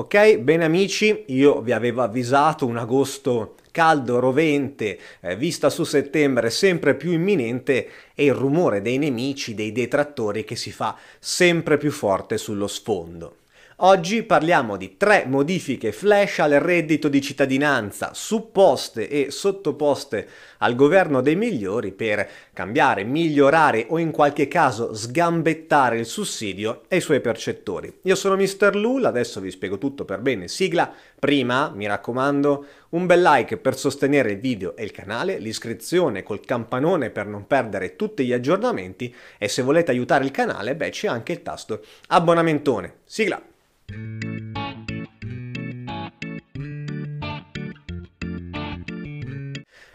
Ok, bene amici, io vi avevo avvisato un agosto caldo, rovente, eh, vista su settembre sempre più imminente e il rumore dei nemici, dei detrattori che si fa sempre più forte sullo sfondo. Oggi parliamo di tre modifiche flash al reddito di cittadinanza, supposte e sottoposte al governo dei migliori per cambiare, migliorare o in qualche caso sgambettare il sussidio e i suoi percettori. Io sono Mr. Lul, adesso vi spiego tutto per bene, sigla. Prima, mi raccomando, un bel like per sostenere il video e il canale, l'iscrizione col campanone per non perdere tutti gli aggiornamenti e se volete aiutare il canale, beh c'è anche il tasto abbonamentone. Sigla!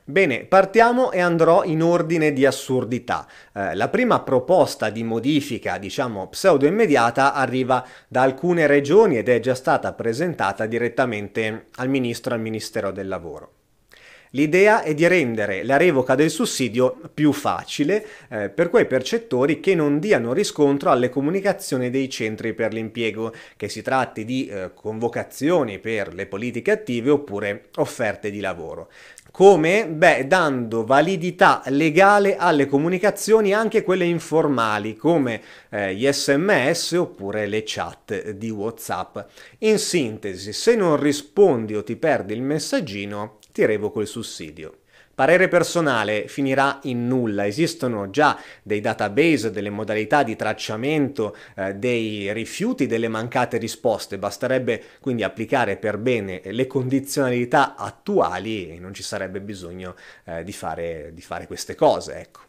Bene, partiamo e andrò in ordine di assurdità. Eh, la prima proposta di modifica, diciamo pseudo-immediata, arriva da alcune regioni ed è già stata presentata direttamente al ministro e al Ministero del Lavoro. L'idea è di rendere la revoca del sussidio più facile eh, per quei percettori che non diano riscontro alle comunicazioni dei centri per l'impiego, che si tratti di eh, convocazioni per le politiche attive oppure offerte di lavoro. Come? Beh, dando validità legale alle comunicazioni anche quelle informali, come eh, gli sms oppure le chat di WhatsApp. In sintesi, se non rispondi o ti perdi il messaggino, ti revoco il sussidio. Parere personale finirà in nulla, esistono già dei database, delle modalità di tracciamento eh, dei rifiuti, delle mancate risposte, basterebbe quindi applicare per bene le condizionalità attuali e non ci sarebbe bisogno eh, di, fare, di, fare, queste cose. Ecco.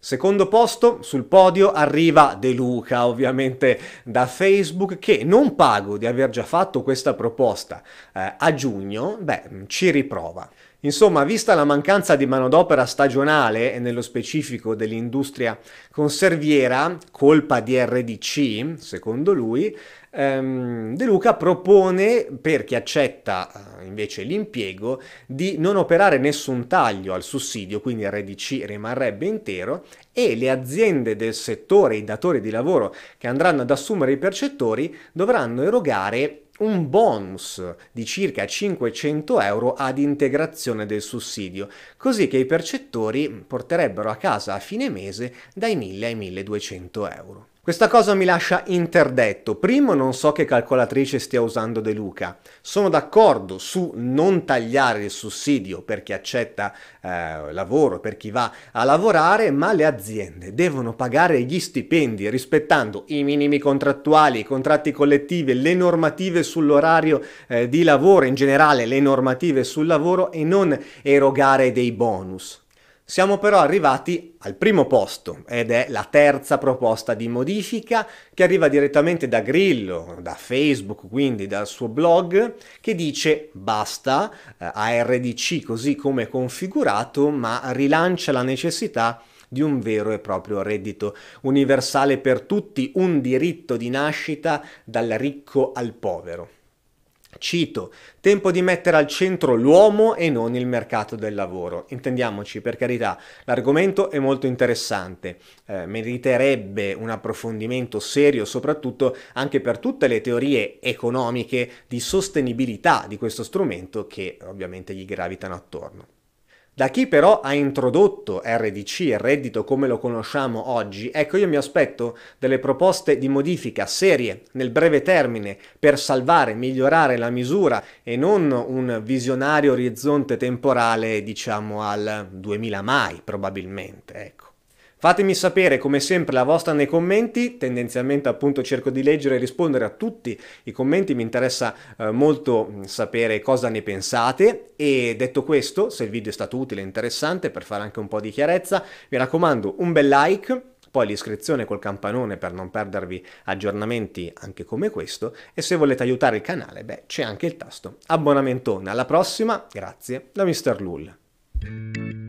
Secondo posto sul podio arriva De Luca, ovviamente da Facebook, che non pago di aver già fatto questa proposta eh, a giugno, beh, ci riprova. Insomma, vista la mancanza di manodopera stagionale e nello specifico dell'industria conserviera, colpa di RDC, secondo lui, ehm, De Luca propone per chi accetta eh, invece l'impiego di non operare nessun taglio al sussidio, quindi RDC rimarrebbe intero e le aziende del settore, i datori di lavoro che andranno ad assumere i percettori dovranno erogare un bonus di circa 500 euro ad integrazione del sussidio, così che i percettori porterebbero a casa a fine mese dai 1000 ai 1200 euro. Questa cosa mi lascia interdetto. Primo, non so che calcolatrice stia usando De Luca. Sono d'accordo su non tagliare il sussidio per chi accetta eh, lavoro, per chi va a lavorare, ma le aziende devono pagare gli stipendi rispettando i minimi contrattuali, i contratti collettivi, le normative sull'orario eh, di lavoro, in generale le normative sul lavoro e non erogare dei bonus. Siamo però arrivati al primo posto ed è la terza proposta di modifica che arriva direttamente da Grillo, da Facebook, quindi dal suo blog, che dice basta eh, ARDC così come configurato, ma rilancia la necessità di un vero e proprio reddito universale per tutti, un diritto di nascita dal ricco al povero. Cito, tempo di mettere al centro l'uomo e non il mercato del lavoro. Intendiamoci, per carità, l'argomento è molto interessante, eh, meriterebbe un approfondimento serio soprattutto anche per tutte le teorie economiche di sostenibilità di questo strumento che ovviamente gli gravitano attorno. Da chi però ha introdotto RDC e reddito come lo conosciamo oggi, ecco io mi aspetto delle proposte di modifica serie nel breve termine per salvare, migliorare la misura e non un visionario orizzonte temporale diciamo al 2000 mai probabilmente. Ecco. Fatemi sapere come sempre la vostra nei commenti, tendenzialmente appunto cerco di leggere e rispondere a tutti i commenti, mi interessa eh, molto mm, sapere cosa ne pensate e detto questo, se il video è stato utile e interessante per fare anche un po' di chiarezza, mi raccomando un bel like, poi l'iscrizione col campanone per non perdervi aggiornamenti anche come questo e se volete aiutare il canale, beh, c'è anche il tasto abbonamentone. Alla prossima, grazie da Mr. Lul.